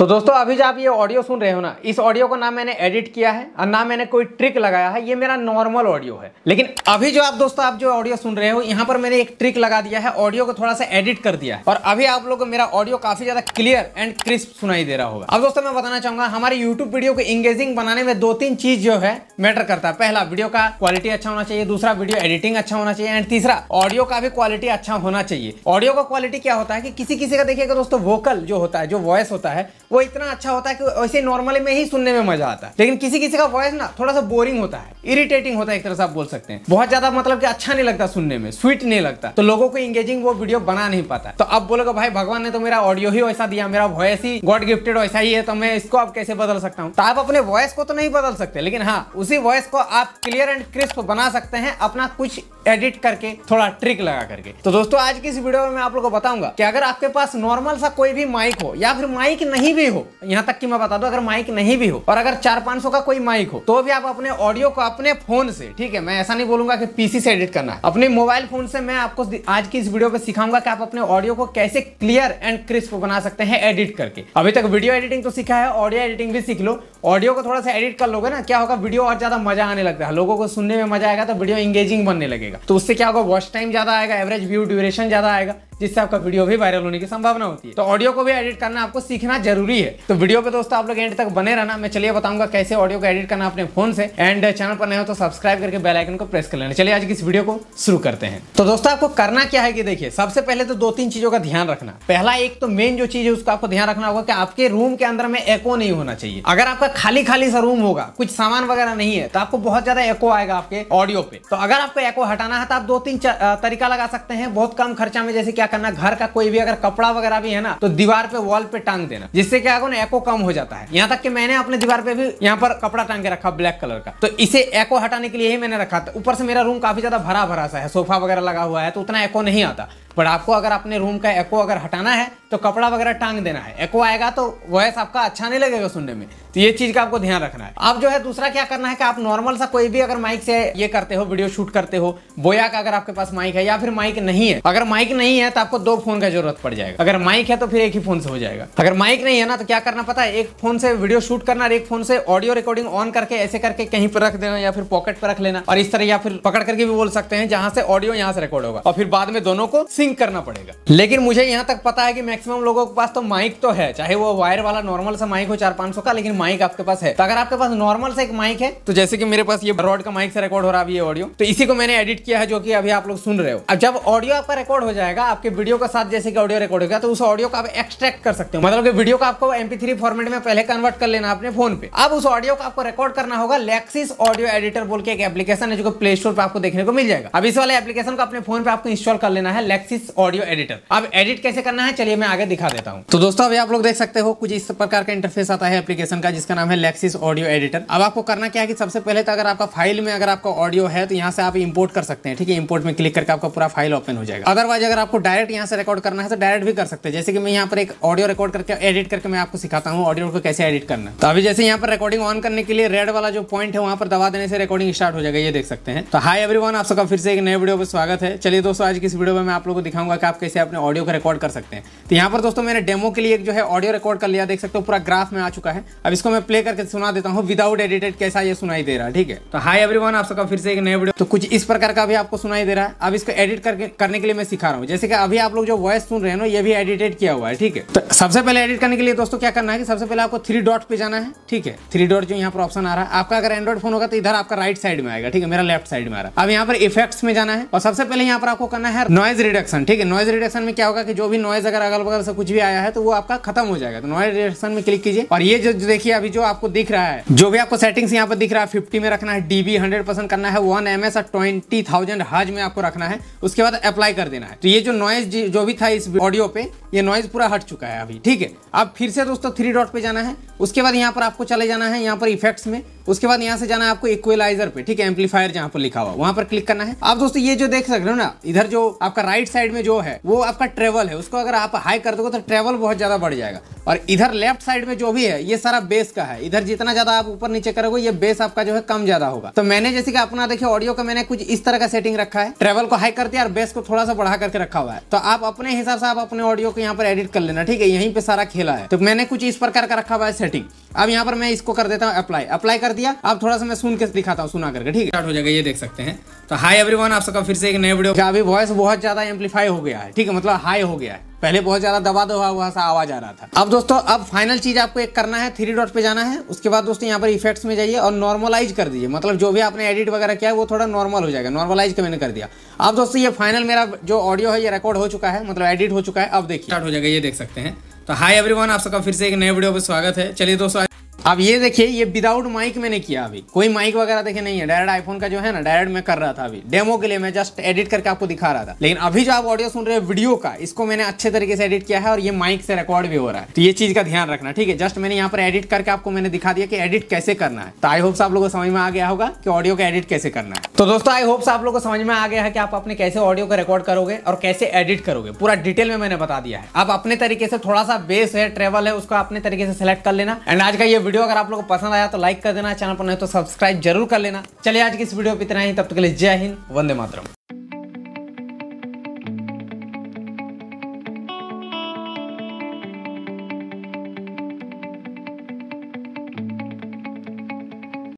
तो दोस्तों अभी जो आप ये ऑडियो सुन रहे हो ना इस ऑडियो को ना मैंने एडिट किया है और ना मैंने कोई ट्रिक लगाया है ये मेरा नॉर्मल ऑडियो है लेकिन अभी जो आप दोस्तों आप जो ऑडियो सुन रहे हो यहाँ पर मैंने एक ट्रिक लगा दिया है ऑडियो को थोड़ा सा एडिट कर दिया है और अभी आप लोग मेरा ऑडियो काफी ज्यादा क्लियर एंड क्रिस्प सुनाई दे रहा होगा अब दोस्तों मैं बताना चाहूंगा हमारे यूट्यूब वीडियो को इंगेजिंग बनाने में दो तीन चीज जो है मैटर करता है पहला वीडियो का क्वालिटी अच्छा होना चाहिए दूसरा वीडियो एडिटिंग अच्छा होना चाहिए एंड तीसरा ऑडियो का भी क्वालिटी अच्छा होना चाहिए ऑडियो का क्वालिटी क्या होता है कि किसी किसी का देखिएगा दोस्तों वोकल जो होता है जो वॉइस होता है वो इतना अच्छा होता है कि वैसे नॉर्मली में ही सुनने में मजा आता है लेकिन किसी किसी का वॉइस ना थोड़ा सा बोरिंग होता है इरिटेटिंग होता है एक तरह से आप बोल सकते हैं बहुत ज्यादा मतलब कि अच्छा नहीं लगता सुनने में स्वीट नहीं लगता तो लोगों को इंगेजिंग वो वीडियो बना नहीं पाता तो आप बोलोगे भाई भगवान ने तो मेरा ऑडियो ही वैसा दिया मेरा वॉइस ही गॉड गिफ्टेड वैसा ही है तो मैं इसको आप कैसे बदल सकता हूँ तो आप अपने वॉइस को तो नहीं बदल सकते लेकिन हाँ उसी वॉइस को आप क्लियर एंड क्रिस्प बना सकते हैं अपना कुछ एडिट करके थोड़ा ट्रिक लगा करके तो दोस्तों आज की इस वीडियो में मैं आप लोग को बताऊंगा कि अगर आपके पास नॉर्मल सा कोई भी माइक हो या फिर माइक नहीं भी हो यहाँ तक कि मैं बता दूं अगर माइक नहीं भी हो और अगर चार पांच सौ का कोई माइक हो तो भी आप अपने ऑडियो को अपने फोन से ठीक है मैं ऐसा नहीं बोलूंगा कि पीसी से एडिट करना है अपने मोबाइल फोन से मैं आपको आज की इस वीडियो में सिखाऊंगा कि आप अपने ऑडियो को कैसे क्लियर एंड क्रिस्प बना सकते हैं एडिट करके अभी तक वीडियो एडिटिंग तो सीखा है ऑडियो एडिटिंग भी सीख लो ऑडियो को थोड़ा सा एडिट कर लोगे ना क्या होगा वीडियो और ज़्यादा मजा आने लगता है लोगों को सुनने में मजा आएगा तो वीडियो एंगेजिंग बनने लगेगा तो उससे क्या होगा वॉच टाइम ज़्यादा आएगा एवरेज व्यू ड्यूरेशन ज़्यादा आएगा जिससे आपका वीडियो भी वायरल होने की संभावना होती है तो ऑडियो को भी एडिट करना आपको सीखना जरूरी है तो वीडियो पे दोस्तों आप लोग एंड तक बने रहना मैं चलिए बताऊंगा कैसे ऑडियो को एडिट करना अपने फोन से एंड चैनल पर नए हो तो सब्सक्राइब करके बेलाइकन को प्रेस कर लेना चलिए आज की इस वीडियो को शुरू करते हैं तो दोस्तों आपको करना क्या है कि देखिए सबसे पहले तो दो तीन चीजों का ध्यान रखना पहला एक तो मेन जो चीज है उसका आपको ध्यान रखना होगा कि आपके रूम के अंदर में एको नहीं होना चाहिए अगर आपका खाली खाली सा रूम होगा कुछ सामान वगैरह नहीं है तो आपको बहुत ज्यादा एको आएगा आपके ऑडियो पे तो अगर आपको एको हटाना है तो आप दो तीन तरीका लगा सकते हैं बहुत कम खर्चा में जैसे क्या करना घर का कोई भी अगर कपड़ा वगैरह भी है ना तो दीवार पे वॉल पे टांग देना जिससे क्या होगा ना एको कम हो जाता है यहाँ तक कि मैंने अपने दीवार पे भी यहाँ पर कपड़ा टांग के रखा ब्लैक कलर का तो इसे एको हटाने के लिए ही मैंने रखा था ऊपर से मेरा रूम काफी ज्यादा भरा भरा सा है सोफा वगैरह लगा हुआ है तो उतना एको नहीं आता बट आपको अगर अपने रूम का एको अगर हटाना है तो कपड़ा वगैरह टांग देना है एको आएगा तो वॉयस आपका अच्छा नहीं लगेगा सुनने में तो ये चीज का आपको ध्यान रखना है आप जो है दूसरा क्या करना है कि आप नॉर्मल सा कोई भी अगर माइक से ये करते हो वीडियो शूट करते हो बोया का अगर आपके पास माइक है या फिर माइक नहीं है अगर माइक नहीं है तो आपको दो फोन का जरूरत पड़ जाएगा अगर माइक है तो फिर एक ही फोन से हो जाएगा अगर माइक नहीं है ना तो क्या करना पता है एक फोन से वीडियो शूट करना और एक फोन से ऑडियो रिकॉर्डिंग ऑन करके ऐसे करके कहीं पर रख देना या फिर पॉकेट पर रख लेना और इस तरह या फिर पकड़ करके भी बोल सकते हैं जहां से ऑडियो यहाँ से रिकॉर्ड होगा और फिर बाद में दोनों को सिंक करना पड़ेगा लेकिन मुझे यहाँ तक पता है कि मैक्सिमम लोगों के पास तो माइक तो है चाहे वो वायर वाला नॉर्मल सा माइक हो चार पांच का लेकिन माइक आपके पास है तो अगर आपके पास नॉर्मल सा एक माइक है तो जैसे कि मेरे पास ये रॉड का माइक से रिकॉर्ड हो रहा है ये ऑडियो तो इसी को मैंने एडिट किया है जो कि अभी आप लोग सुन रहे हो अब जब ऑडियो आपका रिकॉर्ड हो जाएगा आपके आपके वीडियो के साथ जैसे कि ऑडियो रिकॉर्ड हो गया तो उस ऑडियो को आप एक्सट्रैक्ट कर सकते हो मतलब कि वीडियो को आपको एमपी फॉर्मेट में पहले कन्वर्ट कर लेना अपने फोन पे अब उस ऑडियो को आपको रिकॉर्ड करना होगा लेक्सिस ऑडियो एडिटर बोल के एक एप्लीकेशन है जो प्ले स्टोर पर आपको देखने को मिल जाएगा अब इस वाले एप्लीकेशन को अपने फोन पे आपको इंस्टॉल कर लेना है लेक्सिस ऑडियो एडिटर अब एडिट कैसे करना है चलिए मैं आगे दिखा देता हूँ तो दोस्तों अभी आप लोग देख सकते हो कुछ इस प्रकार का इंटरफेस आता है एप्लीकेशन का जिसका नाम है लेक्सिस ऑडियो एडिटर अब आपको करना क्या है कि सबसे पहले तो अगर आपका फाइल में अगर आपका ऑडियो है तो यहाँ से आप इंपोर्ट कर सकते हैं ठीक है इंपोर्ट में क्लिक करके आपका पूरा फाइल ओपन हो जाएगा अदरवाइज अगर आपको डायरेक्ट डायरेक्ट यहाँ से रिकॉर्ड करना है तो डायरेक्ट भी कर सकते हैं जैसे कि मैं यहाँ पर एक ऑडियो रिकॉर्ड करके एडिट करके मैं आपको सिखाता हूँ ऑडियो को कैसे एडिट करना तो अभी जैसे यहाँ पर रिकॉर्डिंग ऑन करने के लिए रेड वाला जो पॉइंट है वहाँ पर दवा देने से रिकॉर्डिंग स्टार्ट हो जाएगा ये देख सकते हैं तो हाई एवरी आप सबका फिर से एक नए वीडियो पर स्वागत है चलिए दोस्तों आज किस इस वीडियो में मैं आप लोगों को दिखाऊंगा कि आप कैसे अपने ऑडियो को रिकॉर्ड कर सकते हैं तो यहाँ पर दोस्तों मैंने डेमो के लिए एक जो है ऑडियो रिकॉर्ड कर लिया देख सकते हो पूरा ग्राफ में आ चुका है अब इसको मैं प्ले करके सुना देता हूँ विदाउट एडिटेड कैसा ये सुनाई दे रहा है ठीक है तो हाई एवरी आप सबका फिर से एक नए वीडियो तो कुछ इस प्रकार का भी आपको सुनाई दे रहा है अब इसको एडिट करके करने के लिए मैं सिखा रहा हूँ जैसे कि अभी आप लोग जो वॉइस सुन रहे हैं ना ये भी एडिटेड किया हुआ है ठीक है तो सबसे पहले एडिट करने के लिए दोस्तों क्या करना है कि सबसे पहले आपको थ्री डॉट पे जाना है ठीक है थ्री डॉट जो यहाँ पर ऑप्शन आ रहा है आपका अगर एंड्रॉइड फोन होगा तो इधर आपका राइट साइड में आएगा ठीक है मेरा लेफ्ट साइड में आ रहा है अब यहाँ पर इफेक्ट्स में जाना है और सबसे पहले यहाँ पर आपको करना है नॉइज रिडक्शन ठीक है नॉइज रिडक्शन में क्या होगा कि जो भी नॉइज अगर अगल बगल से कुछ भी आया है तो वो आपका खत्म हो जाएगा तो नॉइज रिडक्शन में क्लिक कीजिए और ये जो देखिए अभी जो आपको दिख रहा है जो भी आपको सेटिंग्स यहाँ पर दिख रहा है फिफ्टी में रखना है डीबी हंड्रेड करना है वन एम एस और ट्वेंटी हज में आपको रखना है उसके बाद अप्लाई कर देना है तो ये जो नॉइज नॉइज जो भी था इस ऑडियो पे ये नॉइज पूरा हट चुका है अभी ठीक है अब फिर से दोस्तों थ्री डॉट पे जाना है उसके बाद यहाँ पर आपको चले जाना है यहाँ पर इफेक्ट्स में उसके बाद यहाँ से जाना है आपको इक्वलाइजर पे ठीक है एम्पलीफायर जहाँ पर लिखा हुआ वहाँ पर क्लिक करना है आप दोस्तों ये जो देख सकते हो ना इधर जो आपका राइट साइड में जो है वो आपका ट्रेवल है उसको अगर आप हाई कर दोगे तो ट्रेवल बहुत ज्यादा बढ़ जाएगा और इधर लेफ्ट साइड में जो भी है ये सारा बेस का है इधर जितना ज्यादा आप ऊपर नीचे करोगे ये बेस आपका जो है कम ज्यादा होगा तो मैंने जैसे कि अपना देखिए ऑडियो का मैंने कुछ इस तरह का सेटिंग रखा है ट्रेवल को हाई दिया और बेस को थोड़ा सा बढ़ा करके रखा हुआ है तो आप अपने हिसाब से आप अपने ऑडियो को यहाँ पर एडिट कर लेना ठीक है यहीं पर सारा खेला है तो मैंने कुछ इस प्रकार का रखा हुआ है सेटिंग अब यहाँ पर मैं इसको कर देता हूँ अप्लाई अप्लाई कर दिया आप थोड़ा सा मैं सुन के दिखाता हूँ सुना करके ठीक है स्टार्ट हो जाएगा ये देख सकते हैं तो हाई एवरीवन आप सबका फिर से एक नया वीडियो अभी वॉइस बहुत ज्यादा एम्पलीफाई हो गया है ठीक है मतलब हाई हो गया है पहले बहुत ज़्यादा दबा दबा हुआ सा आवाज़ आ रहा था अब दोस्तों अब फाइनल चीज़ आपको एक करना है थ्री डॉट पे जाना है उसके बाद दोस्तों यहाँ पर इफेक्ट्स में जाइए और नॉर्मलाइज कर दीजिए मतलब जो भी आपने एडिट वगैरह किया है वो थोड़ा नॉर्मल हो जाएगा नॉर्मलाइज तो मैंने कर दिया अब दोस्तों ये फाइनल मेरा जो ऑडियो है ये रिकॉर्ड हो चुका है मतलब एडिट हो चुका है अब देखिए स्टार्ट हो जाएगा ये देख सकते हैं तो हाई एवरी आप सबका फिर से एक नए वीडियो पर स्वागत है चलिए दोस्तों अब ये देखिए ये विदाउट माइक मैंने किया अभी कोई माइक वगैरह देखे नहीं है डायरेक्ट आईफोन का जो है ना डायरेक्ट मैं कर रहा था अभी डेमो के लिए मैं जस्ट एडिट करके आपको दिखा रहा था लेकिन अभी जो आप ऑडियो सुन रहे हैं वीडियो का इसको मैंने अच्छे तरीके से एडिट किया है और ये माइक से रिकॉर्ड भी हो रहा है तो ये चीज का ध्यान रखना ठीक है जस्ट मैंने यहाँ पर एडिट करके आपको मैंने दिखा दिया कि एडिट कैसे करना है तो आई होप्स आप लोगों को समझ में आ गया होगा कि ऑडियो का एडिट कैसे करना है तो दोस्तों आई होप्स आप लोग को समझ में आ गया है कि आप अपने कैसे ऑडियो का रिकॉर्ड करोगे और कैसे एडिट करोगे पूरा डिटेल में मैंने बता दिया है आप अपने तरीके से थोड़ा सा बेस है ट्रेवल है उसको अपने तरीके से सिलेक्ट कर लेना एंड आज का ये वीडियो अगर आप लोग को पसंद आया तो लाइक कर देना चैनल पर नहीं तो सब्सक्राइब जरूर कर लेना चलिए आज की इस वीडियो पर इतना ही तब तक के लिए जय हिंद वंदे मातरम